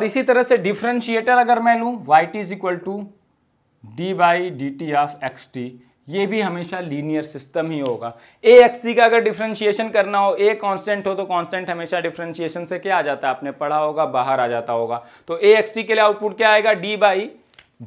और इसी तरह से डिफ्रेंशिएटर अगर मैं लूँ y t is equal to d by d t of x t ये भी हमेशा लीनियर सिस्टम ही होगा ए एक्स सी का अगर डिफ्रेंशिएशन करना हो ए कांस्टेंट हो तो कांस्टेंट हमेशा डिफ्रेंशिएशन से क्या आ जाता है आपने पढ़ा होगा बाहर आ जाता होगा तो ए एक्स टी के लिए आउटपुट क्या आएगा d by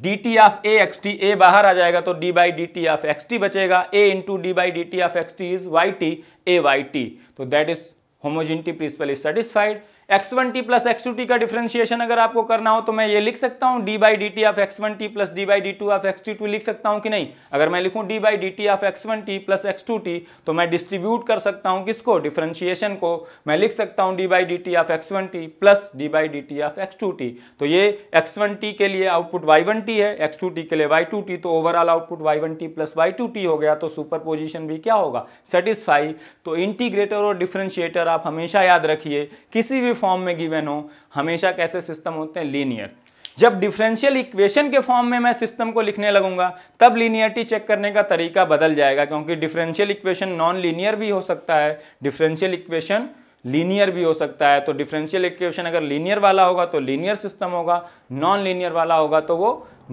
d t of a x t a बाहर आ जाएगा तो d by d t of x t बचेगा a into d by d t of x t is y t a y t तो that is homogeneity principle is satisfied x one t plus x two t का differentiation अगर आपको करना हो तो मैं ये लिख सकता हूँ d by d t of x one t plus d by d two of x t two लिख सकता हूँ कि नहीं अगर मैं लिखूँ d by d t of x one t plus x two t तो मैं डिस्ट्रीब्यूट कर सकता हूँ किसको डिफ्रेंशिएशन को मैं लिख सकता हूँ d by d t of x one t plus d by d t of x two t तो ये एक्स वन टी के लिए आउटपुट वाई वन टी है एक्स टू टी के लिए वाई टू टी तो overall output y one t plus y two t हो गया तो सुपर पोजिशन भी क्या होगा सेटिस्फाई तो इंटीग्रेटर और डिफ्रेंशिएटर आप हमेशा याद रखिए किसी भी फॉर्म में गिवन हो हमेशा कैसे सिस्टम होते हैं लीनियर जब डिफरेंशियल इक्वेशन के फॉर्म में मैं सिस्टम को लिखने लगूंगा तब लीनियरिटी चेक करने का तरीका बदल जाएगा क्योंकि डिफरेंशियल इक्वेशन नॉन लीनियर भी हो सकता है डिफरेंशियल इक्वेशन लीनियर भी हो सकता है तो डिफरेंशियल इक्वेशन अगर लीनियर वाला होगा तो लीनियर सिस्टम होगा नॉन लीनियर वाला होगा तो वो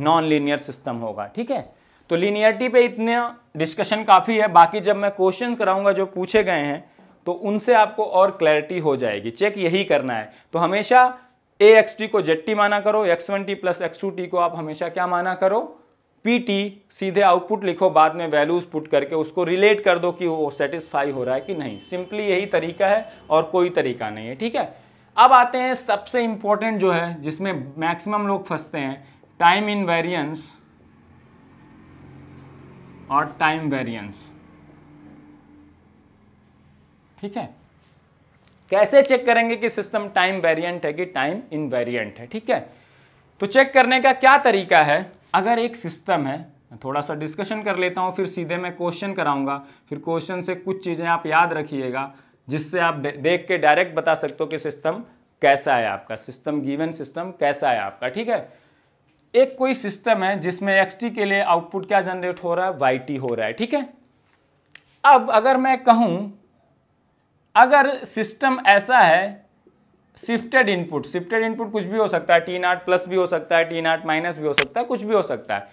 नॉन लीनियर सिस्टम होगा ठीक है तो लीनियरिटी पे इतने डिस्कशन काफ़ी है बाकी जब मैं क्वेश्चन कराऊंगा जो पूछे गए हैं तो उनसे आपको और क्लैरिटी हो जाएगी चेक यही करना है तो हमेशा ए एक्स टी को जेड टी माना करो x one t plus x two t को आप हमेशा क्या माना करो पी टी सीधे आउटपुट लिखो बाद में वैल्यूज पुट करके उसको रिलेट कर दो कि वो सेटिस्फाई हो रहा है कि नहीं सिंपली यही तरीका है और कोई तरीका नहीं है ठीक है अब आते हैं सबसे इंपॉर्टेंट जो है जिसमें मैक्सिमम लोग फंसते हैं टाइम इन वेरियंस और टाइम वेरियंस ठीक है कैसे चेक करेंगे कि सिस्टम टाइम वेरिएंट है कि टाइम वेरियंट है ठीक है तो चेक करने का क्या तरीका है अगर एक सिस्टम है थोड़ा सा डिस्कशन कर लेता हूँ फिर सीधे मैं क्वेश्चन कराऊंगा फिर क्वेश्चन से कुछ चीज़ें आप याद रखिएगा जिससे आप देख के डायरेक्ट बता सकते हो कि सिस्टम कैसा है आपका सिस्टम गिवन सिस्टम कैसा है आपका ठीक है एक कोई सिस्टम है जिसमें एक्स के लिए आउटपुट क्या जनरेट हो रहा है वाई हो रहा है ठीक है अब अगर मैं कहूँ अगर सिस्टम ऐसा है शिफ्टेड इनपुट शिफ्टेड इनपुट कुछ भी हो सकता है टी नाट प्लस भी हो सकता है टी नाट माइनस भी हो सकता है कुछ भी हो सकता है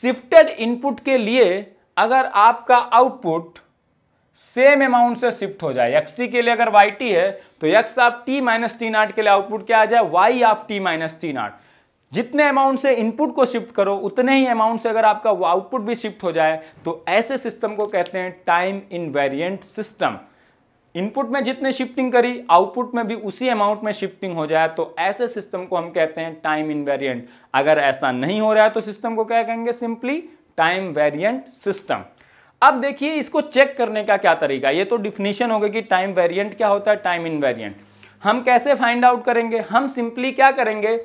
शिफ्टेड इनपुट के लिए अगर आपका आउटपुट सेम अमाउंट से शिफ्ट हो जाए एक्स टी के लिए अगर वाई टी है तो x of t minus t nought के लिए आउटपुट क्या आ जाए y of t minus t naught जितने अमाउंट से इनपुट को शिफ्ट करो उतने ही अमाउंट से अगर आपका आउटपुट भी शिफ्ट हो जाए तो ऐसे सिस्टम को कहते हैं टाइम इन सिस्टम इनपुट में जितने शिफ्टिंग करी आउटपुट में भी उसी अमाउंट में शिफ्टिंग हो जाए तो ऐसे सिस्टम को हम कहते हैं टाइम इनवेरियंट अगर ऐसा नहीं हो रहा है तो सिस्टम को क्या कहेंगे सिंपली टाइम वेरियंट सिस्टम अब देखिए इसको चेक करने का क्या तरीका ये तो डिफिनीशन होगा कि टाइम वेरियंट क्या होता है टाइम वेरियंट हम कैसे फाइंड आउट करेंगे हम सिंपली क्या करेंगे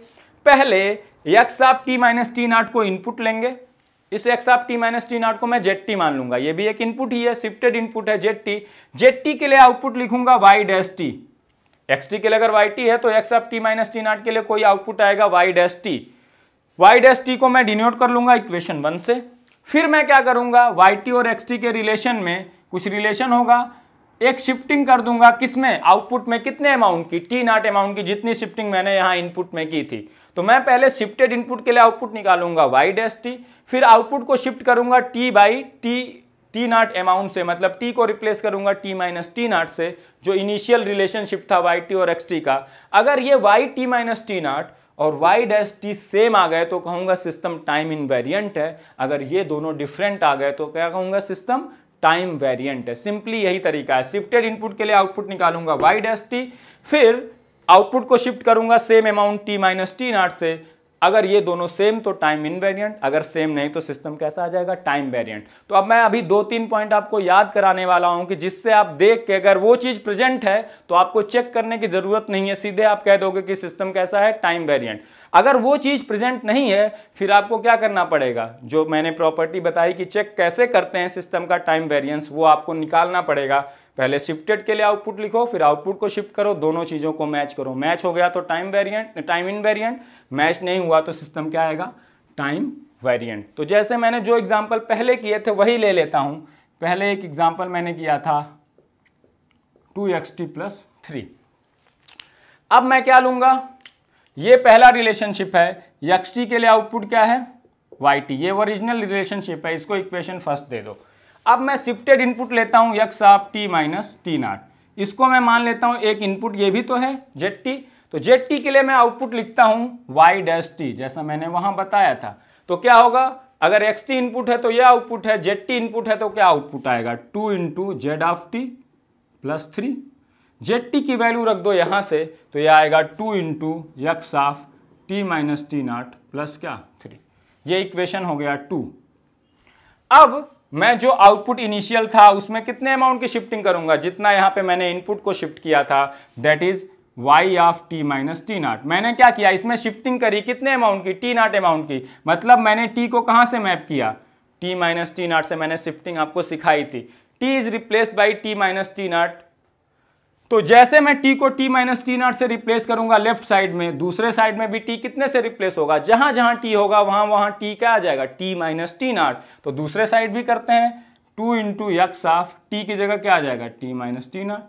पहले यक्स आप टी माइनस टी नॉट को इनपुट लेंगे इस x of t minus t not को मैं जेड टी मान लूंगा ये भी एक इनपुट ही है शिफ्टेड इनपुट है जेड टी जेड टी के लिए आउटपुट लिखूंगा y dash t x t के लिए अगर वाई टी है तो x of t minus t not के लिए कोई आउटपुट आएगा y dash t y dash t को मैं डिनोट कर लूंगा इक्वेशन वन से फिर मैं क्या करूंगा वाई टी और एक्स टी के रिलेशन में कुछ रिलेशन होगा एक शिफ्टिंग कर दूंगा किसमें आउटपुट में कितने अमाउंट की टी नॉट अमाउंट की जितनी शिफ्टिंग मैंने यहाँ इनपुट में की थी तो मैं पहले शिफ्टेड इनपुट के लिए आउटपुट निकालूंगा वाई डैश टी फिर आउटपुट को शिफ्ट करूंगा t by t t naught amount से मतलब टी को रिप्लेस करूंगा टी माइनस टी नॉट से जो इनिशियल रिलेशनशिप था वाई टी और एक्स टी का अगर ये y t minus t naught और वाई डैश टी सेम आ गए तो कहूँगा सिस्टम टाइम इन वेरियंट है अगर ये दोनों डिफरेंट आ गए तो क्या कहूँगा सिस्टम टाइम वेरियंट है सिंपली यही तरीका है शिफ्टेड इनपुट के लिए आउटपुट निकालूंगा वाई डैश टी फिर आउटपुट को शिफ्ट करूंगा same amount t minus t not से अगर ये दोनों सेम तो टाइम इनवेरिएंट अगर सेम नहीं तो सिस्टम कैसा आ जाएगा टाइम वेरिएंट तो अब मैं अभी दो तीन पॉइंट आपको याद कराने वाला हूं कि जिससे आप देख के अगर वो चीज़ प्रेजेंट है तो आपको चेक करने की ज़रूरत नहीं है सीधे आप कह दोगे कि सिस्टम कैसा है टाइम वेरिएंट अगर वो चीज़ प्रेजेंट नहीं है फिर आपको क्या करना पड़ेगा जो मैंने प्रॉपर्टी बताई कि चेक कैसे करते हैं सिस्टम का टाइम वेरियंस वो आपको निकालना पड़ेगा पहले शिफ्टेड के लिए आउटपुट लिखो फिर आउटपुट को शिफ्ट करो दोनों चीज़ों को मैच करो मैच हो गया तो time variant time invariant match नहीं हुआ तो सिस्टम क्या आएगा टाइम वेरिएंट तो जैसे मैंने जो एग्ज़ाम्पल पहले किए थे वही ले लेता हूँ पहले एक एग्ज़ाम्पल मैंने किया था two x t plus three अब मैं क्या लूंगा ये पहला रिलेशनशिप है एक्स टी के लिए आउटपुट क्या है वाई टी ये ओरिजिनल रिलेशनशिप है इसको इक्वेशन फर्स्ट दे दो अब मैं शिफ्टेड इनपुट लेता हूँ यक्स आप टी माइनस टी नाट इसको मैं मान लेता हूँ एक इनपुट ये भी तो है जेट टी तो जेड टी के लिए मैं आउटपुट लिखता हूं वाई डैश टी जैसा मैंने वहां बताया था तो क्या होगा अगर एक्स टी इनपुट है तो यह आउटपुट है जेड टी इनपुट है तो क्या आउटपुट आएगा two into z of t plus three z t की वैल्यू रख दो यहां से तो यह आएगा two into x of t minus t naught plus क्या थ्री ये इक्वेशन हो गया टू अब मैं जो आउटपुट इनिशियल था उसमें कितने अमाउंट की शिफ्टिंग करूंगा जितना यहां पे मैंने इनपुट को शिफ्ट किया था that is y of t minus t naught मैंने क्या किया इसमें शिफ्टिंग करी कितने अमाउंट की टी नाट अमाउंट की मतलब मैंने टी को कहाँ से मैप किया टी माइनस टी नाट से मैंने शिफ्टिंग आपको सिखाई थी t is replace by t minus t naught तो जैसे मैं टी को टी माइनस टी नाट से रिप्लेस करूंगा लेफ्ट साइड में दूसरे साइड में भी टी कितने से रिप्लेस होगा जहां जहां टी होगा वहां वहां टी क्या आ जाएगा टी माइनस टी नाट तो दूसरे साइड भी करते हैं two into x of t की जगह क्या आ जाएगा टी माइनस टी नाट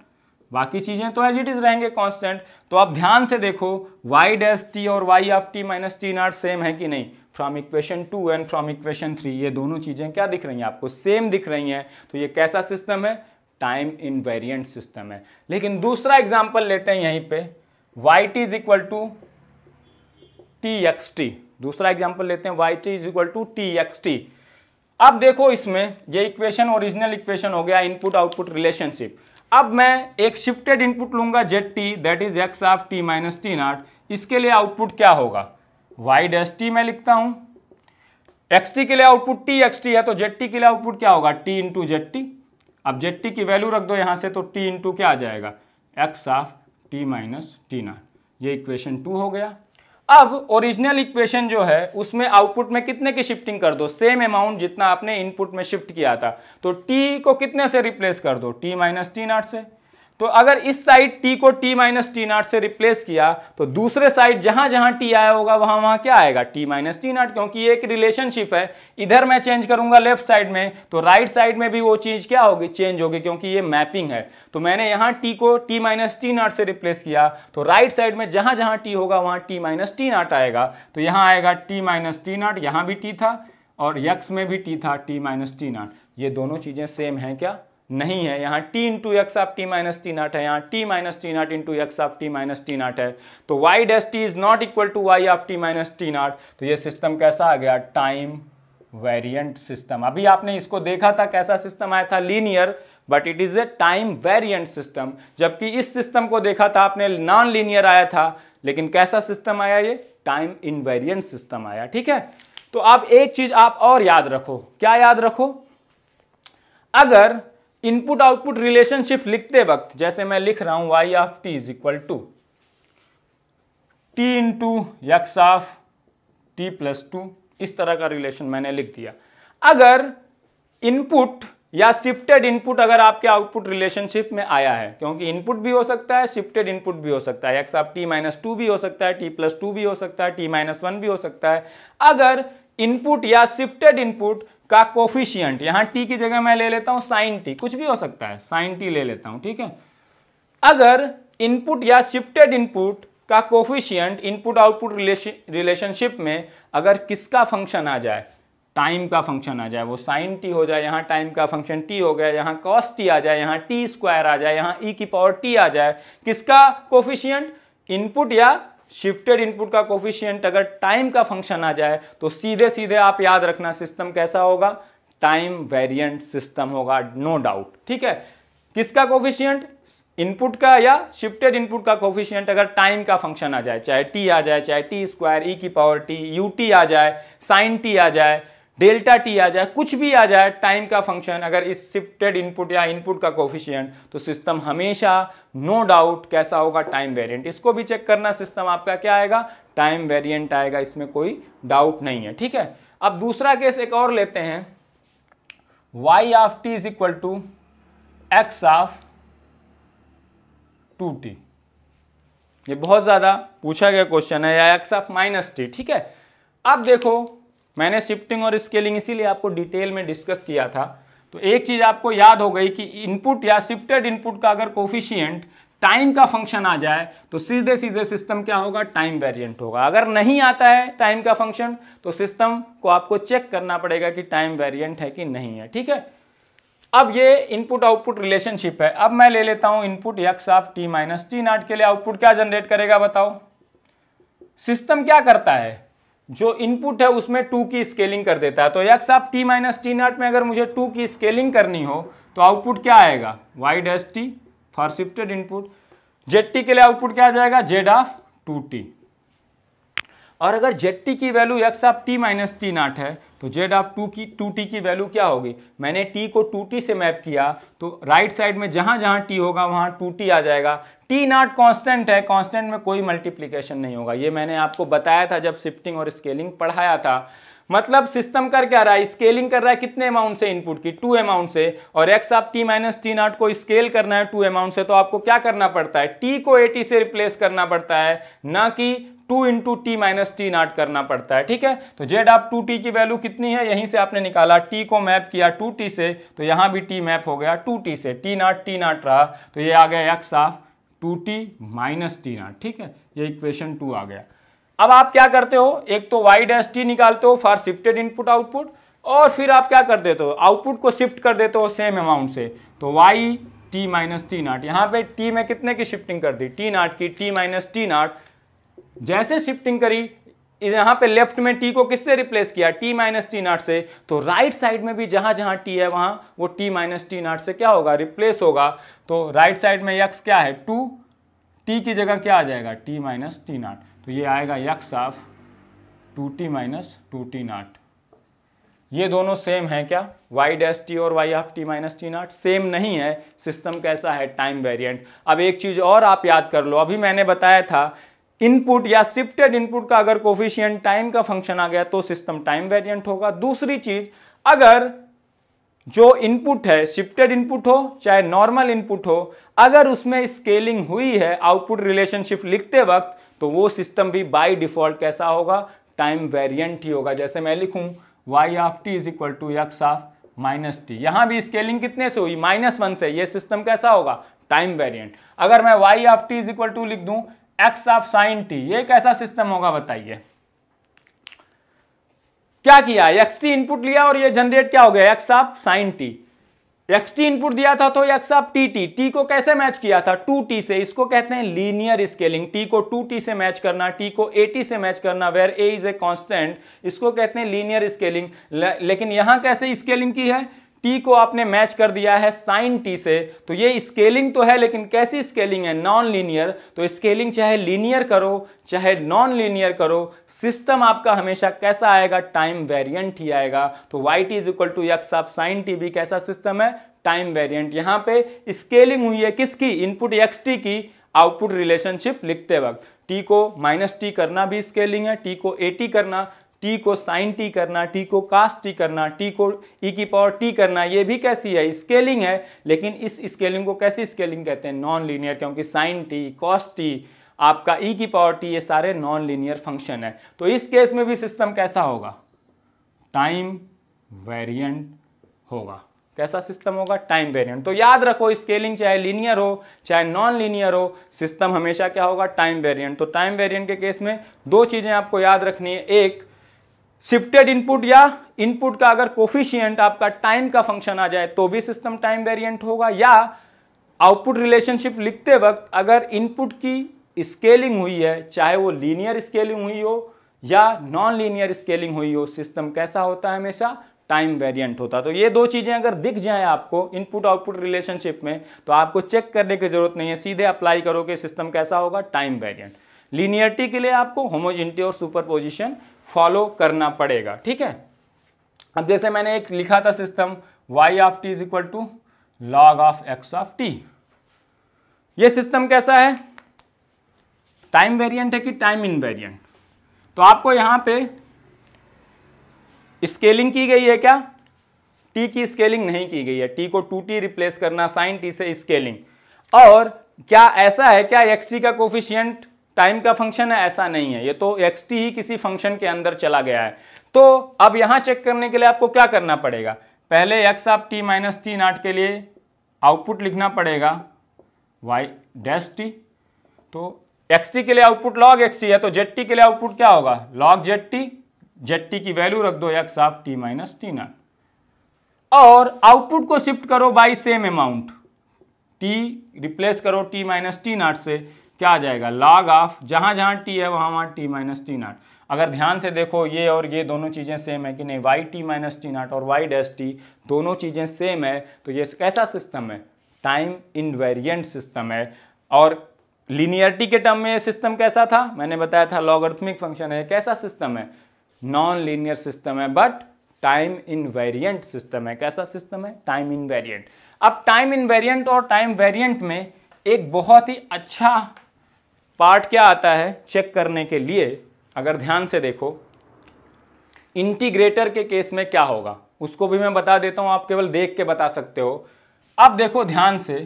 बाकी चीज़ें तो एज इट इज़ रहेंगे कॉन्स्टेंट तो आप ध्यान से देखो वाई डैस टी और y of t minus t not same है कि नहीं from equation two and from equation three ये दोनों चीज़ें क्या दिख रही हैं आपको सेम दिख रही हैं तो ये कैसा सिस्टम है टाइम इन वेरियंट सिस्टम है लेकिन दूसरा एग्जाम्पल लेते हैं यहीं पे y t is equal to t x t दूसरा एग्जाम्पल लेते हैं y t is equal to t x t अब देखो इसमें ये इक्वेशन ओरिजिनल इक्वेशन हो गया इनपुट आउटपुट रिलेशनशिप अब मैं एक शिफ्टेड इनपुट लूंगा z t that is x of t minus t naught इसके लिए आउटपुट क्या होगा वाई डैश टी मैं लिखता हूं एक्स टी के लिए आउटपुट टी एक्स टी है तो जेड टी के लिए आउटपुट क्या होगा टी इंटू जेड टी अब जेड टी की वैल्यू रख दो यहां से तो टी इंटू क्या आ जाएगा x of t minus t not ये इक्वेशन टू हो गया अब ओरिजिनल इक्वेशन जो है उसमें आउटपुट में कितने की शिफ्टिंग कर दो सेम अमाउंट जितना आपने इनपुट में शिफ्ट किया था तो टी को कितने से रिप्लेस कर दो टी माइनस टी नॉट से तो अगर इस साइड टी को टी माइनस टी नॉट से रिप्लेस किया तो दूसरे साइड जहां जहां टी आया होगा वहां वहां क्या आएगा टी माइनस टी नॉट क्योंकि एक रिलेशनशिप है इधर मैं चेंज करूंगा लेफ्ट साइड में तो राइट right साइड में भी वो चीज क्या होगी चेंज होगी क्योंकि ये मैपिंग है तो मैंने यहां टी को टी माइनस टी नॉट से रिप्लेस किया तो राइट right साइड में जहां जहां टी होगा वहां टी माइनस टी नॉट आएगा तो यहां आएगा टी माइनस टी नॉट यहां भी टी था और यक्स में भी टी था टी माइनस टी नॉट ये दोनों चीज़ें सेम है क्या नहीं है यहाँ t into x of t minus t nought है यहाँ t minus t nought into x of t minus t nought है तो y dash t is not equal to y of t minus t nought तो ये system कैसा आ गया time variant system अभी आपने इसको देखा था कैसा सिस्टम आया था linear but it is a time variant system जबकि इस सिस्टम को देखा था आपने नॉन लीनियर आया था लेकिन कैसा सिस्टम आया ये टाइम वेरियंट सिस्टम आया ठीक है तो अब एक चीज़ आप और याद रखो क्या याद रखो अगर इनपुट आउटपुट रिलेशनशिप लिखते वक्त जैसे मैं लिख रहा हूं y of t is equal to t into x of t plus two इस तरह का रिलेशन मैंने लिख दिया अगर इनपुट या शिफ्टेड इनपुट अगर आपके आउटपुट रिलेशनशिप में आया है क्योंकि इनपुट भी हो सकता है शिफ्टेड इनपुट भी हो सकता है x of t minus two भी हो सकता है टी प्लस टू भी हो सकता है टी माइनस वन भी हो सकता है अगर इनपुट या शिफ्टेड इनपुट का कोफिशियंट यहां टी की जगह मैं ले लेता हूं साइन टी कुछ भी हो सकता है साइन टी ले लेता हूं ठीक है अगर इनपुट या शिफ्टेड इनपुट का कोफिशियंट इनपुट आउटपुट रिलेशनशिप में अगर किसका फंक्शन आ जाए टाइम का फंक्शन आ जाए वो साइन टी हो जाए यहाँ टाइम का फंक्शन टी हो गया यहाँ कॉस टी आ जाए यहाँ टी स्क्वायर आ जाए यहाँ ई e की पावर टी आ जाए किसका कोफिशियंट इनपुट या शिफ्टेड इनपुट का कोफिशियंट अगर टाइम का फंक्शन आ जाए तो सीधे सीधे आप याद रखना सिस्टम कैसा होगा टाइम वेरिएंट सिस्टम होगा नो डाउट ठीक है किसका कोफिशियंट इनपुट का या शिफ्टेड इनपुट का कोफिशियंट अगर टाइम का फंक्शन आ जाए चाहे टी आ जाए चाहे टी स्क्वायर ई की पावर टी यू टी आ जाए साइन टी आ जाए डेल्टा टी आ जाए कुछ भी आ जाए टाइम का फंक्शन अगर इस शिफ्टेड इनपुट या इनपुट का कोफिशियंट तो सिस्टम हमेशा नो no डाउट कैसा होगा टाइम वेरिएंट इसको भी चेक करना सिस्टम आपका क्या आएगा टाइम वेरिएंट आएगा इसमें कोई डाउट नहीं है ठीक है अब दूसरा केस एक और लेते हैं y of t is equal to x of two t ये बहुत ज़्यादा पूछा गया क्वेश्चन है या एक्स ऑफ माइनस टी ठीक है अब देखो मैंने शिफ्टिंग और स्केलिंग इसीलिए आपको डिटेल में डिस्कस किया था तो एक चीज़ आपको याद हो गई कि इनपुट या शिफ्टेड इनपुट का अगर कोफिशियंट टाइम का फंक्शन आ जाए तो सीधे सीधे सिस्टम क्या होगा टाइम वेरिएंट होगा अगर नहीं आता है टाइम का फंक्शन तो सिस्टम को आपको चेक करना पड़ेगा कि टाइम वेरिएंट है कि नहीं है ठीक है अब ये इनपुट आउटपुट रिलेशनशिप है अब मैं ले लेता हूं input x of t minus t nought के लिए आउटपुट क्या जनरेट करेगा बताओ सिस्टम क्या करता है जो इनपुट है उसमें टू की स्केलिंग कर देता है तो यक्स आप टी माइनस टी नॉट में अगर मुझे टू की स्केलिंग करनी हो तो आउटपुट क्या आएगा y dash t for shifted input z t के लिए आउटपुट क्या आ जाएगा जेड ऑफ टू टी और अगर जेड टी की value x of t minus t nought है तो जेड ऑफ टू की टू टी की वैल्यू क्या होगी मैंने टी को टू टी से मैप किया तो राइट साइड में जहाँ जहाँ टी होगा वहाँ टू टी आ जाएगा टी नॉट कॉन्स्टेंट है कॉन्स्टेंट में कोई मल्टीप्लीकेशन नहीं होगा ये मैंने आपको बताया था जब शिफ्टिंग और स्केलिंग पढ़ाया था मतलब सिस्टम कर क्या रहा है स्केलिंग कर रहा है कितने अमाउंट से इनपुट की टू अमाउंट से और x of t minus t not को स्केल करना है टू अमाउंट से तो आपको क्या करना पड़ता है टी को एटी से रिप्लेस करना पड़ता है ना कि two into t minus t nought करना पड़ता है ठीक है तो जेड आप टू टी की वैल्यू कितनी है यहीं से आपने निकाला टी को मैप किया टू टी से तो यहां भी टी मैप हो गया टू टी से टी नॉट टी नॉट रहा तो ये आ गया x of two t minus t r ठीक है ये इक्वेशन टू आ गया अब आप क्या करते हो एक तो वाई डैश टी निकालते हो फॉर शिफ्टेड इनपुट आउटपुट और फिर आप क्या कर देते हो आउटपुट को शिफ्ट कर देते हो सेम अमाउंट से तो y t minus t nought यहाँ पे टी में कितने की शिफ्टिंग कर दी टी नाट की टी माइनस टी नाट जैसे शिफ्टिंग करी यहाँ पे लेफ्ट में टी को किससे रिप्लेस किया टी माइनस टी नॉट से तो राइट साइड में भी जहां जहां टी है वहां वो टी माइनस टी नॉट से क्या होगा रिप्लेस होगा तो राइट साइड में यक्स क्या है टू टी की जगह क्या आ जाएगा टी माइनस टी नॉट तो ये आएगा x of two t minus two t not ये दोनों सेम है क्या वाई डैश टी और y of t minus t not same नहीं है सिस्टम कैसा है टाइम वेरियंट अब एक चीज़ और आप याद कर लो अभी मैंने बताया था इनपुट या शिफ्टेड इनपुट का अगर कोफिशियंट टाइम का फंक्शन आ गया तो सिस्टम टाइम वेरिएंट होगा दूसरी चीज अगर जो इनपुट है शिफ्टेड इनपुट हो चाहे नॉर्मल इनपुट हो अगर उसमें स्केलिंग हुई है आउटपुट रिलेशनशिप लिखते वक्त तो वो सिस्टम भी बाय डिफॉल्ट कैसा होगा टाइम वेरिएंट ही होगा जैसे मैं लिखूं y of t is equal to x of minus t यहाँ भी स्केलिंग कितने से हुई माइनस वन से ये सिस्टम कैसा होगा टाइम वेरियंट अगर मैं y of t is equal to लिख दूं एक्स ऑफ साइन टी ये कैसा सिस्टम होगा बताइए क्या किया एक्स टी इनपुट लिया और ये जनरेट क्या हो गया x of sine t x t input दिया था तो x of t t t को कैसे मैच किया था टू टी से इसको कहते हैं लीनियर स्केलिंग टी को टू टी से मैच करना टी को ए टी से मैच करना where a is a constant इसको कहते हैं लीनियर स्केलिंग लेकिन यहां कैसे स्केलिंग की है टी को आपने मैच कर दिया है साइन टी से तो ये स्केलिंग तो है लेकिन कैसी स्केलिंग है नॉन लीनियर तो स्केलिंग चाहे लीनियर करो चाहे नॉन लीनियर करो सिस्टम आपका हमेशा कैसा आएगा टाइम वेरिएंट ही आएगा तो y t is equal to x of sine t भी कैसा सिस्टम है टाइम वेरियंट यहाँ पे स्केलिंग हुई है किसकी इनपुट एक्स टी की आउटपुट रिलेशनशिप लिखते वक्त टी को माइनस टी करना भी स्केलिंग है टी को ए टी करना टी को साइन टी करना टी को कास्ट टी करना टी को ई e की पावर टी करना ये भी कैसी है स्केलिंग है लेकिन इस स्केलिंग को कैसी स्केलिंग कहते हैं नॉन लीनियर क्योंकि साइन टी कॉस्ट टी आपका ई e की पावर टी ये सारे नॉन लीनियर फंक्शन है तो इस केस में भी सिस्टम कैसा होगा टाइम वेरियंट होगा कैसा सिस्टम होगा टाइम वेरिएंट तो याद रखो स्केलिंग चाहे लीनियर हो चाहे नॉन लीनियर हो सिस्टम हमेशा क्या होगा टाइम वेरिएंट तो टाइम वेरिएंट के केस में दो चीज़ें आपको याद रखनी है एक शिफ्टेड इनपुट या इनपुट का अगर कोफिशियंट आपका टाइम का फंक्शन आ जाए तो भी सिस्टम टाइम वेरिएंट होगा या आउटपुट रिलेशनशिप लिखते वक्त अगर इनपुट की स्केलिंग हुई है चाहे वो लीनियर स्केलिंग हुई हो या नॉन लीनियर स्केलिंग हुई हो सिस्टम कैसा होता है हमेशा टाइम वेरिएंट होता तो ये दो चीज़ें अगर दिख जाएं आपको इनपुट आउटपुट रिलेशनशिप में तो आपको चेक करने की ज़रूरत नहीं है सीधे अप्लाई करो कि सिस्टम कैसा होगा टाइम वेरिएंट लीनियरिटी के लिए आपको होमोजेंटी और सुपरपोजिशन फॉलो करना पड़ेगा ठीक है अब जैसे मैंने एक लिखा था system y of t is equal to log of x of t ये सिस्टम कैसा है टाइम वेरिएंट है कि टाइम इन वेरियंट तो आपको यहां पे स्केलिंग की गई है क्या टी की स्केलिंग नहीं की गई है टी को टू टी रिप्लेस करना साइन टी से स्केलिंग और क्या ऐसा है क्या एक्स टी का कोफिशियंट टाइम का फंक्शन है ऐसा नहीं है ये तो एक्स टी ही किसी फंक्शन के अंदर चला गया है तो अब यहाँ चेक करने के लिए आपको क्या करना पड़ेगा पहले x of t minus t nought के लिए आउटपुट लिखना पड़ेगा वाई डैश टी तो एक्स टी के लिए आउटपुट लॉग एक्स टी है तो जेड टी के लिए आउटपुट क्या होगा log z t z t की वैल्यू रख दो x of t minus t nought और आउटपुट को शिफ्ट करो by same amount t replace करो टी माइनस टी नाट से क्या आ जाएगा लॉग ऑफ जहाँ जहाँ टी है वहाँ वहाँ टी माइनस टी नाट अगर ध्यान से देखो ये और ये दोनों चीज़ें सेम है कि नहीं y t minus t nought और वाई डैश टी दोनों चीज़ें सेम है तो ये कैसा सिस्टम है टाइम इनवेरियंट सिस्टम है और लीनियरिटी के टर्म में ये सिस्टम कैसा था मैंने बताया था लॉगर्थमिक फंक्शन है कैसा सिस्टम है नॉन लीनियर सिस्टम है बट टाइम इनवेरियंट सिस्टम है कैसा सिस्टम है टाइम इनवेरियंट अब टाइम इनवेरियंट और टाइम वेरियंट में एक बहुत ही अच्छा पार्ट क्या आता है चेक करने के लिए अगर ध्यान से देखो इंटीग्रेटर के केस में क्या होगा उसको भी मैं बता देता हूँ आप केवल देख के बता सकते हो अब देखो ध्यान से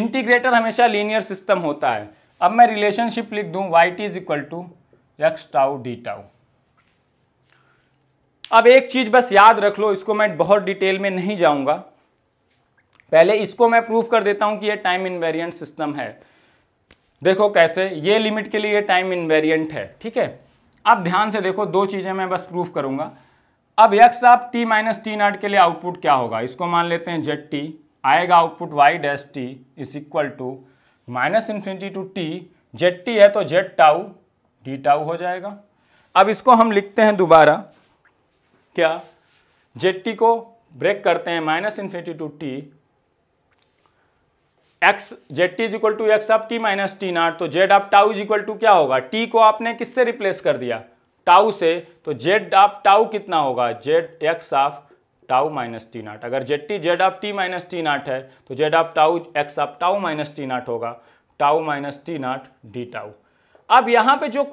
इंटीग्रेटर हमेशा लीनियर सिस्टम होता है अब मैं रिलेशनशिप लिख दूँ y t is equal to x tau d tau अब एक चीज़ बस याद रख लो इसको मैं बहुत डिटेल में नहीं जाऊँगा पहले इसको मैं प्रूव कर देता हूँ कि यह टाइम इनवेरियंट सिस्टम है देखो कैसे ये लिमिट के लिए टाइम इनवेरियंट है ठीक है अब ध्यान से देखो दो चीज़ें मैं बस प्रूफ करूंगा अब यक्स आप टी माइनस टी नाट के लिए आउटपुट क्या होगा इसको मान लेते हैं जेड टी आएगा output y dash t is equal to minus infinity to t z t है तो जेड टाउ डी टाउ हो जाएगा अब इसको हम लिखते हैं दोबारा क्या जेड टी को ब्रेक करते हैं minus infinity to t x z t is equal to x of t minus t nought तो z of tau is equal to क्या होगा टी को आपने किससे रिप्लेस कर दिया टाउ से तो जेड ऑफ टाउ कितना होगा z x of tau minus t nought अगर z t z of t minus t nought है तो z of tau x of tau minus t nought होगा tau minus t nought d tau अब यहाँ पे जो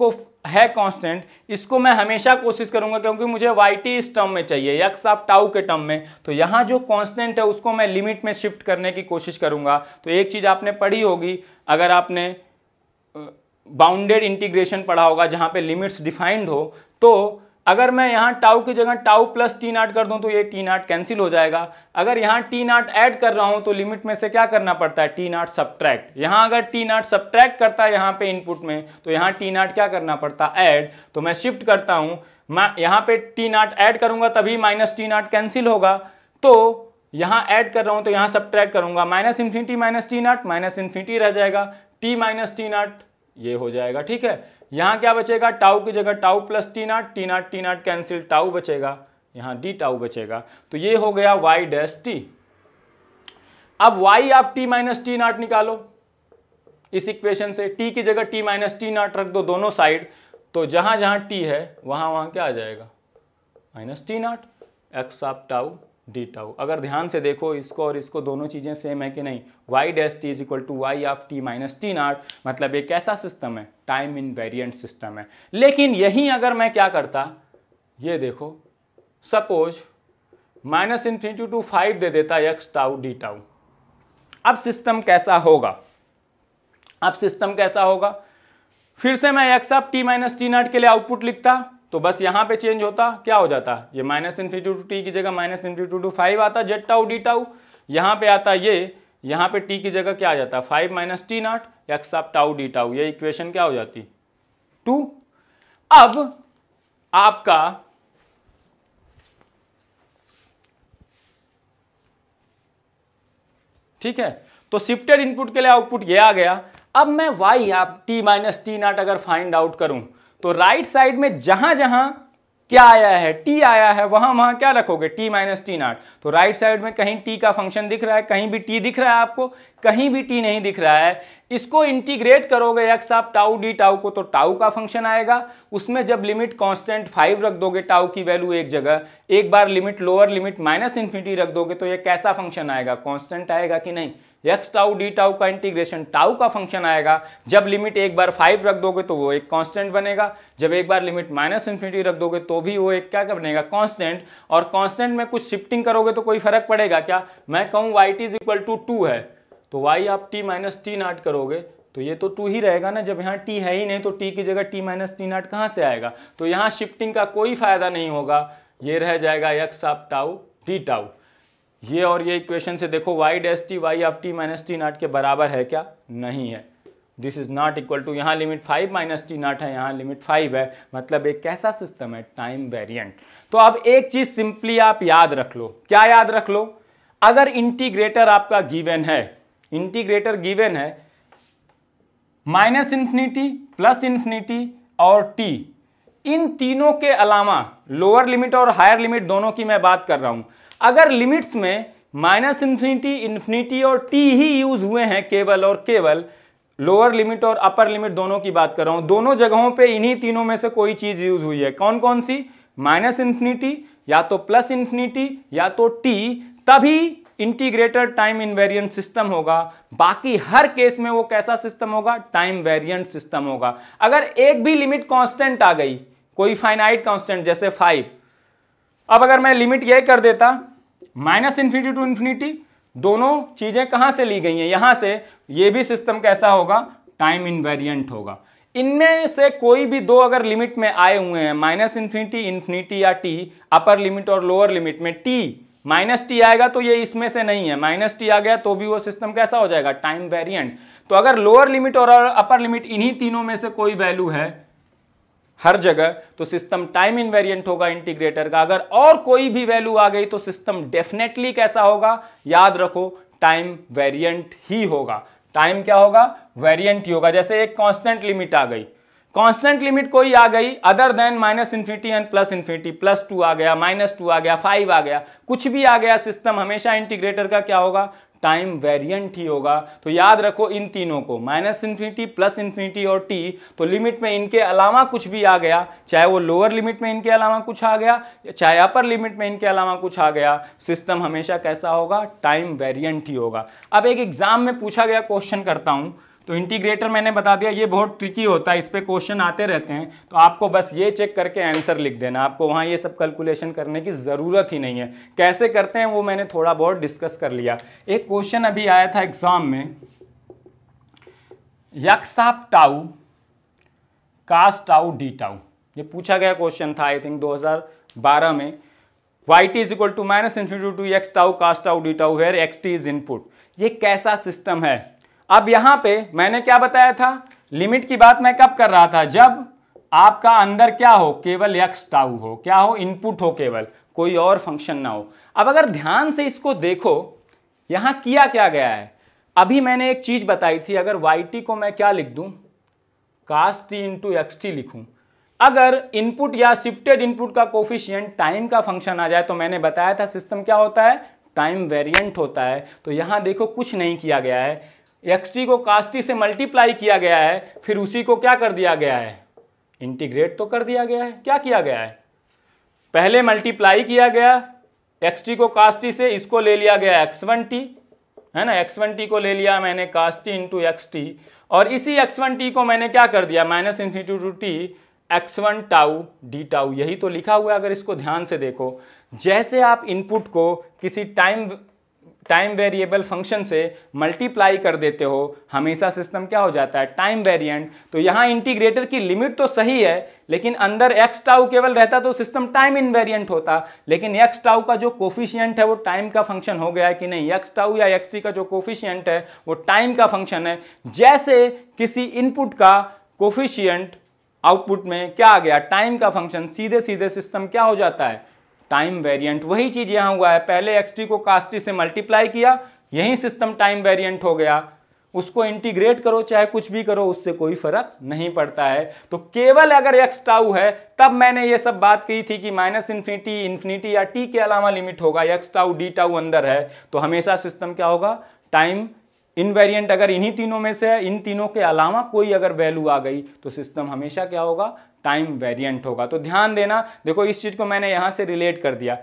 है कांस्टेंट इसको मैं हमेशा कोशिश करूंगा क्योंकि मुझे वाई टी इस टर्म में चाहिए यक्स ऑफ टाउ के टर्म में तो यहाँ जो कांस्टेंट है उसको मैं लिमिट में शिफ्ट करने की कोशिश करूंगा तो एक चीज़ आपने पढ़ी होगी अगर आपने बाउंडेड इंटीग्रेशन पढ़ा होगा जहाँ पे लिमिट्स डिफाइंड हो तो अगर मैं यहाँ टाउ की जगह टाउ प्लस टी नाट कर दूँ तो ये टी नाट कैंसिल हो जाएगा अगर यहाँ टी नाट ऐड कर रहा हूँ तो लिमिट में से क्या करना पड़ता है टी नाट सब्ट्रैक्ट यहाँ अगर टी नाट सब्ट्रैक्ट करता है यहाँ पे इनपुट में तो यहाँ टी नाट क्या करना पड़ता है ऐड तो मैं शिफ्ट करता हूँ मैं यहाँ पर टी नाट ऐड करूँगा तभी माइनस टी नाट कैंसिल होगा तो यहाँ ऐड कर रहा हूँ तो यहाँ सब्ट्रैक्ट करूँगा minus infinity minus t nought minus infinity रह जाएगा टी माइनस टी नाट ये हो जाएगा ठीक है यहाँ क्या बचेगा टाउ की जगह tau plus t nought t nought t nought cancel tau बचेगा यहाँ डी टाउ बचेगा तो ये हो गया वाई डैश टी अब y of t minus t nought निकालो इस इक्वेशन से टी की जगह टी माइनस टी नाट रख दो दोनों साइड तो जहाँ जहाँ टी है वहाँ वहाँ क्या आ जाएगा minus t nought x of tau d tau अगर ध्यान से देखो इसको और इसको दोनों चीज़ें सेम है कि नहीं y dash t is equal to y of t minus t nought मतलब एक ऐसा सिस्टम है टाइम इन वेरियंट सिस्टम है लेकिन यही अगर मैं क्या करता ये देखो suppose minus infinity to five दे देता एक्स टाउ डी टाउ अब सिस्टम कैसा होगा अब सिस्टम कैसा होगा फिर से मैं x of t minus t nought के लिए आउटपुट लिखता तो बस यहाँ पे चेंज होता क्या हो जाता ये माइनस इन्फिनिटी टू टी की जगह माइनस इन्फिनिटी टू फाइव आता जेड टाउ डी टाउ यहाँ पे आता ये यहाँ पे टी की जगह क्या आ जाता five minus t nought x of tau d tau ये इक्वेशन क्या हो जाती टू अब आपका ठीक है तो शिफ्टेड इनपुट के लिए आउटपुट ये आ गया अब मैं y of t minus t nought अगर फाइंड आउट करूं तो राइट साइड में जहां जहां क्या आया है टी आया है वहां वहां क्या रखोगे टी माइनस टी नॉट तो राइट साइड में कहीं टी का फंक्शन दिख रहा है कहीं भी टी दिख रहा है आपको कहीं भी टी नहीं दिख रहा है इसको इंटीग्रेट करोगे यक्स आप टाउ डी टाउ को तो टाउ का फंक्शन आएगा उसमें जब लिमिट कांस्टेंट फाइव रख दोगे टाउ की वैल्यू एक जगह एक बार limit lower limit minus infinity रख दोगे तो ये कैसा फंक्शन आएगा कॉन्स्टेंट आएगा कि नहीं एक्स टाउ डी टाउ का इंटीग्रेशन टाउ का फंक्शन आएगा जब लिमिट एक बार फाइव रख दोगे तो वो एक कांस्टेंट बनेगा जब एक बार लिमिट माइनस इन्फिनिटी रख दोगे तो भी वो एक क्या बनेगा कांस्टेंट और कांस्टेंट में कुछ शिफ्टिंग करोगे तो कोई फर्क पड़ेगा क्या मैं कहूँ y t is equal to two है तो वाई आप टी माइनस तीन नाट करोगे तो ये तो टू ही रहेगा ना जब यहाँ टी है ही नहीं तो टी की जगह टी माइनस तीन नाट कहाँ से आएगा तो यहाँ शिफ्टिंग का कोई फायदा नहीं होगा ये रह जाएगा एक्स आप टाउ डी टाउ ये और ये इक्वेशन से देखो y dash t y of t minus t nought के बराबर है क्या नहीं है this is not equal to यहाँ limit five minus t nought है यहाँ लिमिट फाइव है मतलब एक कैसा सिस्टम है टाइम वेरियंट तो अब एक चीज़ सिंपली आप याद रख लो क्या याद रख लो अगर इंटीग्रेटर आपका गिवेन है इंटीग्रेटर गिवेन है माइनस इन्फिनिटी प्लस इन्फिनिटी और टी इन तीनों के अलावा लोअर लिमिट और हायर लिमिट दोनों की मैं बात कर रहा हूं अगर लिमिट्स में माइनस इन्फिनिटी इन्फिनिटी और टी ही यूज हुए हैं केवल और केवल लोअर लिमिट और अपर लिमिट दोनों की बात कर रहा हूँ दोनों जगहों पे इन्हीं तीनों में से कोई चीज़ यूज हुई है कौन कौन सी माइनस इन्फिनिटी या तो प्लस इन्फिनिटी या तो टी तभी इंटीग्रेटेड टाइम इन्वेरियंट सिस्टम होगा बाकी हर केस में वो कैसा सिस्टम होगा टाइम वेरियंट सिस्टम होगा अगर एक भी लिमिट कॉन्स्टेंट आ गई कोई फाइनाइट कॉन्स्टेंट जैसे फाइव अब अगर मैं लिमिट ये कर देता माइनस इन्फिनिटी टू इन्फिनिटी दोनों चीज़ें कहाँ से ली गई हैं यहाँ से ये भी सिस्टम कैसा होगा टाइम इनवेरियंट होगा इनमें से कोई भी दो अगर लिमिट में आए हुए हैं माइनस इन्फिनिटी इन्फिनिटी या टी अपर लिमिट और लोअर लिमिट में टी माइनस टी आएगा तो ये इसमें से नहीं है माइनस टी आ गया तो भी वो सिस्टम कैसा हो जाएगा टाइम वेरियंट तो अगर लोअर लिमिट और अपर लिमिट इन्हीं तीनों में से कोई वैल्यू है हर जगह तो सिस्टम टाइम इनवेरियंट होगा इंटीग्रेटर का अगर और कोई भी वैल्यू आ गई तो सिस्टम डेफिनेटली कैसा होगा याद रखो टाइम वेरियंट ही होगा टाइम क्या होगा वेरियंट ही होगा जैसे एक कॉन्स्टेंट लिमिट आ गई कॉन्स्टेंट लिमिट कोई आ गई other than minus infinity and plus infinity plus two आ गया माइनस टू आ गया फाइव आ गया कुछ भी आ गया सिस्टम हमेशा इंटीग्रेटर का क्या होगा टाइम वेरियंट ही होगा तो याद रखो इन तीनों को माइनस इन्फिनिटी प्लस इन्फिनिटी और टी तो लिमिट में इनके अलावा कुछ भी आ गया चाहे वो लोअर लिमिट में इनके अलावा कुछ आ गया चाहे अपर लिमिट में इनके अलावा कुछ आ गया सिस्टम हमेशा कैसा होगा टाइम वेरियंट ही होगा अब एक एग्जाम में पूछा गया क्वेश्चन करता हूँ तो इंटीग्रेटर मैंने बता दिया ये बहुत ट्रिकी होता है इस पर क्वेश्चन आते रहते हैं तो आपको बस ये चेक करके आंसर लिख देना आपको वहाँ ये सब कैलकुलेशन करने की ज़रूरत ही नहीं है कैसे करते हैं वो मैंने थोड़ा बहुत डिस्कस कर लिया एक क्वेश्चन अभी आया था एग्ज़ाम में यक्साप tau cos tau d tau ये पूछा गया क्वेश्चन था आई थिंक 2012 में y t is equal to minus infinity to x tau cos tau d tau here x t is input ये कैसा सिस्टम है अब यहां पे मैंने क्या बताया था लिमिट की बात मैं कब कर रहा था जब आपका अंदर क्या हो केवल एक्स टाउ हो क्या हो इनपुट हो केवल कोई और फंक्शन ना हो अब अगर ध्यान से इसको देखो यहां किया क्या गया है अभी मैंने एक चीज़ बताई थी अगर वाई टी को मैं क्या लिख दूँ cos t t into x t लिखूं अगर इनपुट या शिफ्टेड इनपुट का कोफिशियंट टाइम का फंक्शन आ जाए तो मैंने बताया था सिस्टम क्या होता है टाइम वेरिएंट होता है तो यहाँ देखो कुछ नहीं किया गया है एक्स टी को कास्टी से मल्टीप्लाई किया गया है फिर उसी को क्या कर दिया गया है इंटीग्रेट तो कर दिया गया है क्या किया गया है पहले मल्टीप्लाई किया गया एक्स टी को कास्टी से इसको ले लिया गया एक्स वन टी है ना एक्स वन टी को ले लिया मैंने cos t t into x t और इसी एक्स वन टी को मैंने क्या कर दिया minus infinity to t x one tau d tau यही तो लिखा हुआ है अगर इसको ध्यान से देखो जैसे आप इनपुट को किसी टाइम टाइम वेरिएबल फंक्शन से मल्टीप्लाई कर देते हो हमेशा सिस्टम क्या हो जाता है टाइम वेरिएंट तो यहाँ इंटीग्रेटर की लिमिट तो सही है लेकिन अंदर एक्स टाउ केवल रहता तो सिस्टम टाइम इनवेरिएंट होता लेकिन एक्स टाउ का जो कोफिशियंट है वो टाइम का फंक्शन हो गया है कि नहीं एक्स टाउ या एक्स टी का जो कोफिशियंट है वो टाइम का फंक्शन है जैसे किसी इनपुट का कोफिशियंट आउटपुट में क्या आ गया टाइम का फंक्शन सीधे सीधे सिस्टम क्या हो जाता है टाइम वेरिएंट वही चीज़ यहां हुआ है पहले एक्स टी को कास्टी से मल्टीप्लाई किया यही सिस्टम टाइम वेरिएंट हो गया उसको इंटीग्रेट करो चाहे कुछ भी करो उससे कोई फर्क नहीं पड़ता है तो केवल अगर एक्स टाउ है तब मैंने ये सब बात कही थी कि माइनस इन्फिनिटी इन्फिनिटी या टी के अलावा लिमिट होगा एक्स टाउ डी टाउ अंदर है तो हमेशा सिस्टम क्या होगा टाइम वेरियंट अगर इन्हीं तीनों में से है इन तीनों के अलावा कोई अगर वैल्यू आ गई तो सिस्टम हमेशा क्या होगा टाइम वेरियंट होगा तो ध्यान देना देखो इस चीज़ को मैंने यहाँ से रिलेट कर दिया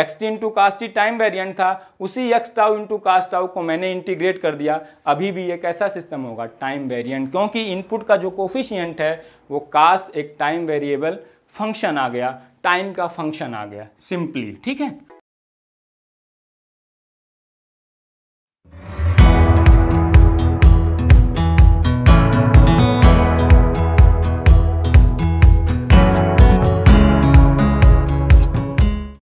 x t into cos t time variant था उसी x tau into cos tau को मैंने इंटीग्रेट कर दिया अभी भी ये कैसा सिस्टम होगा टाइम वेरियंट क्योंकि इनपुट का जो कोफिशियंट है वो कास्ट एक टाइम वेरिएबल फंक्शन आ गया टाइम का फंक्शन आ गया सिंपली ठीक है